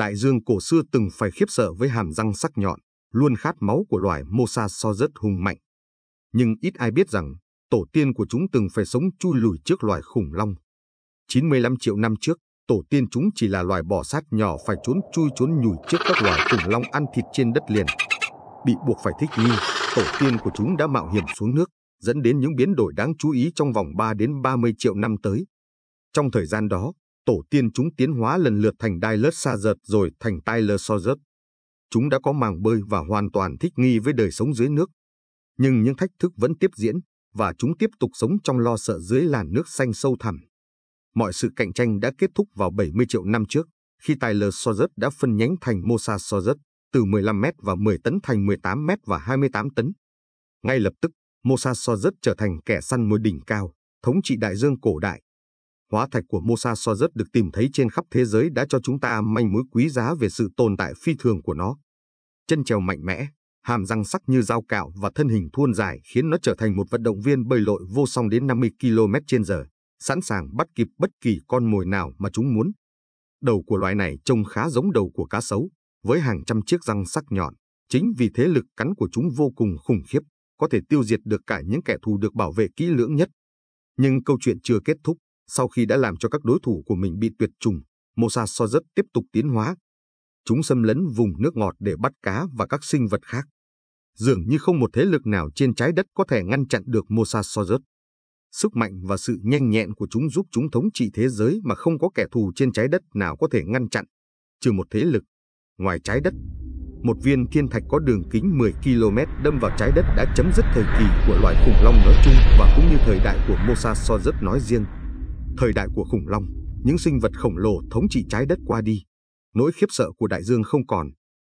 đại dương cổ xưa từng phải khiếp sợ với hàm răng sắc nhọn, luôn khát máu của loài Mosa so rất hung mạnh. Nhưng ít ai biết rằng, tổ tiên của chúng từng phải sống chui lùi trước loài khủng long. 95 triệu năm trước, tổ tiên chúng chỉ là loài bò sát nhỏ phải trốn chui trốn nhủi trước các loài khủng long ăn thịt trên đất liền. Bị buộc phải thích nghi, tổ tiên của chúng đã mạo hiểm xuống nước, dẫn đến những biến đổi đáng chú ý trong vòng 3 đến 30 triệu năm tới. Trong thời gian đó, tổ tiên chúng tiến hóa lần lượt thành Dylas Sazert rồi thành Tyler Sozert. Chúng đã có màng bơi và hoàn toàn thích nghi với đời sống dưới nước. Nhưng những thách thức vẫn tiếp diễn, và chúng tiếp tục sống trong lo sợ dưới làn nước xanh sâu thẳm. Mọi sự cạnh tranh đã kết thúc vào 70 triệu năm trước, khi Tyler Sozert đã phân nhánh thành Mosa từ 15 mét và 10 tấn thành 18 mét và 28 tấn. Ngay lập tức, Mosa trở thành kẻ săn mồi đỉnh cao, thống trị đại dương cổ đại, hóa thạch của Mosa so được tìm thấy trên khắp thế giới đã cho chúng ta manh mối quý giá về sự tồn tại phi thường của nó. Chân trèo mạnh mẽ, hàm răng sắc như dao cạo và thân hình thuôn dài khiến nó trở thành một vận động viên bơi lội vô song đến 50 km h sẵn sàng bắt kịp bất kỳ con mồi nào mà chúng muốn. Đầu của loài này trông khá giống đầu của cá sấu, với hàng trăm chiếc răng sắc nhọn. Chính vì thế lực cắn của chúng vô cùng khủng khiếp, có thể tiêu diệt được cả những kẻ thù được bảo vệ kỹ lưỡng nhất. Nhưng câu chuyện chưa kết thúc. Sau khi đã làm cho các đối thủ của mình bị tuyệt chủng, Mosasaurus tiếp tục tiến hóa. Chúng xâm lấn vùng nước ngọt để bắt cá và các sinh vật khác. Dường như không một thế lực nào trên trái đất có thể ngăn chặn được Mosasaurus. Sức mạnh và sự nhanh nhẹn của chúng giúp chúng thống trị thế giới mà không có kẻ thù trên trái đất nào có thể ngăn chặn, trừ một thế lực. Ngoài trái đất, một viên thiên thạch có đường kính 10 km đâm vào trái đất đã chấm dứt thời kỳ của loài khủng long nói chung và cũng như thời đại của Mosasaurus nói riêng. Thời đại của khủng long, những sinh vật khổng lồ thống trị trái đất qua đi. Nỗi khiếp sợ của đại dương không còn,